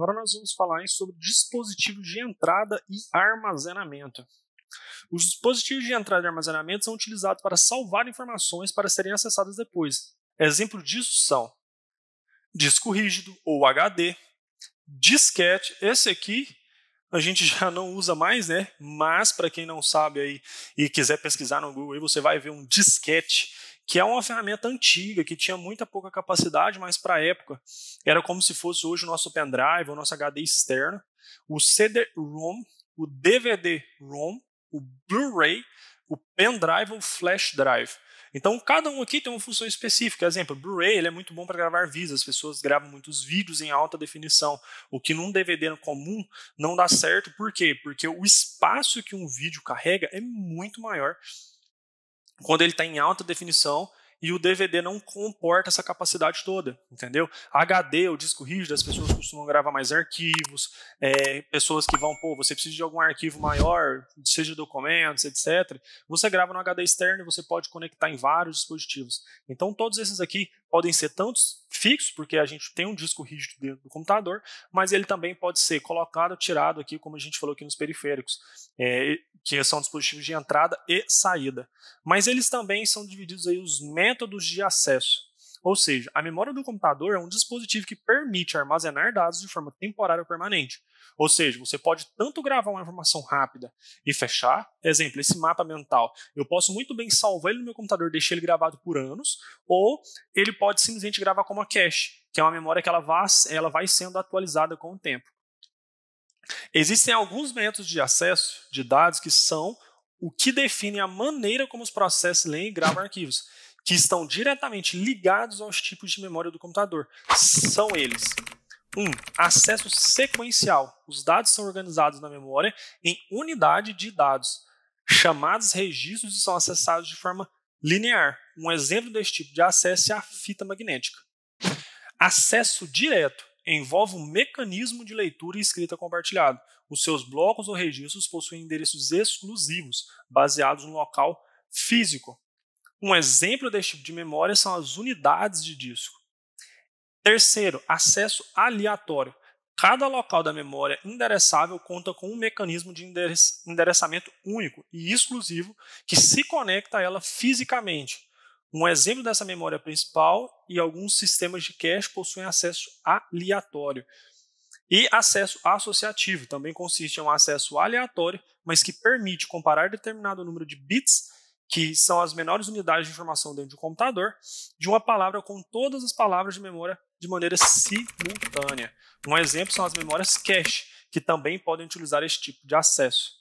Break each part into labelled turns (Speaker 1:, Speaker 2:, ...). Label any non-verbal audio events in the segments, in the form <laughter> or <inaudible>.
Speaker 1: Agora nós vamos falar sobre dispositivos de entrada e armazenamento. Os dispositivos de entrada e armazenamento são utilizados para salvar informações para serem acessadas depois. Exemplos disso são disco rígido ou HD, disquete, esse aqui a gente <laughs> já não usa mais, né? Mas para quem não sabe aí e quiser pesquisar no Google, aí você vai ver um disquete que é uma ferramenta antiga, que tinha muita pouca capacidade, mas para a época era como se fosse hoje o nosso pendrive, o nosso HD externo, o CD-ROM, o DVD-ROM, o Blu-ray, o pendrive ou flash drive. Então, cada um aqui tem uma função específica. Exemplo, Blu-ray é muito bom para gravar vídeos. As pessoas gravam muitos vídeos em alta definição, o que num DVD comum não dá certo. Por quê? Porque o espaço que um vídeo carrega é muito maior quando ele está em alta definição e o DVD não comporta essa capacidade toda, entendeu? HD, o disco rígido, as pessoas costumam gravar mais arquivos, é, pessoas que vão, pô, você precisa de algum arquivo maior, seja documentos, etc. Você grava no HD externo e você pode conectar em vários dispositivos. Então, todos esses aqui podem ser tantos fixo, porque a gente tem um disco rígido dentro do computador, mas ele também pode ser colocado, tirado aqui, como a gente falou aqui nos periféricos, é, que são dispositivos de entrada e saída. Mas eles também são divididos aí os métodos de acesso. Ou seja, a memória do computador é um dispositivo que permite armazenar dados de forma temporária ou permanente. Ou seja, você pode tanto gravar uma informação rápida e fechar, exemplo, esse mapa mental, eu posso muito bem salvar ele no meu computador, deixar ele gravado por anos, ou ele pode simplesmente gravar como a cache, que é uma memória que ela vai, ela vai sendo atualizada com o tempo. Existem alguns métodos de acesso de dados que são o que define a maneira como os processos leem e gravam arquivos que estão diretamente ligados aos tipos de memória do computador. São eles: 1. Um, acesso sequencial. Os dados são organizados na memória em unidade de dados, chamados registros e são acessados de forma linear. Um exemplo desse tipo de acesso é a fita magnética. Acesso direto envolve um mecanismo de leitura e escrita compartilhado. Os seus blocos ou registros possuem endereços exclusivos, baseados no local físico. Um exemplo desse tipo de memória são as unidades de disco. Terceiro, acesso aleatório. Cada local da memória endereçável conta com um mecanismo de endereçamento único e exclusivo que se conecta a ela fisicamente. Um exemplo dessa memória principal e alguns sistemas de cache possuem acesso aleatório. E acesso associativo também consiste em um acesso aleatório, mas que permite comparar determinado número de bits que são as menores unidades de informação dentro de um computador, de uma palavra com todas as palavras de memória de maneira simultânea. Um exemplo são as memórias cache, que também podem utilizar esse tipo de acesso.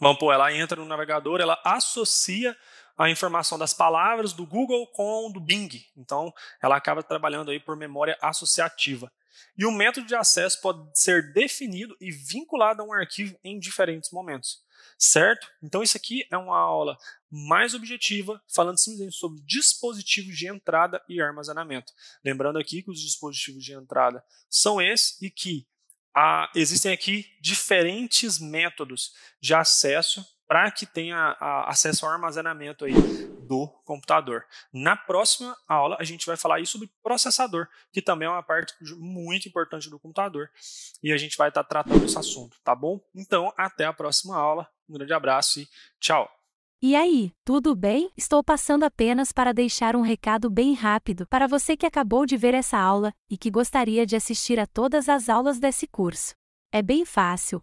Speaker 1: Vamos pôr, ela entra no navegador, ela associa a informação das palavras do Google com do Bing. Então, ela acaba trabalhando aí por memória associativa. E o método de acesso pode ser definido e vinculado a um arquivo em diferentes momentos, certo? Então, isso aqui é uma aula mais objetiva, falando simplesmente sobre dispositivos de entrada e armazenamento. Lembrando aqui que os dispositivos de entrada são esses e que ah, existem aqui diferentes métodos de acesso para que tenha acesso ao armazenamento aí do computador. Na próxima aula, a gente vai falar sobre processador, que também é uma parte muito importante do computador, e a gente vai estar tá tratando esse assunto, tá bom? Então, até a próxima aula. Um grande abraço e tchau!
Speaker 2: E aí, tudo bem? Estou passando apenas para deixar um recado bem rápido para você que acabou de ver essa aula e que gostaria de assistir a todas as aulas desse curso. É bem fácil.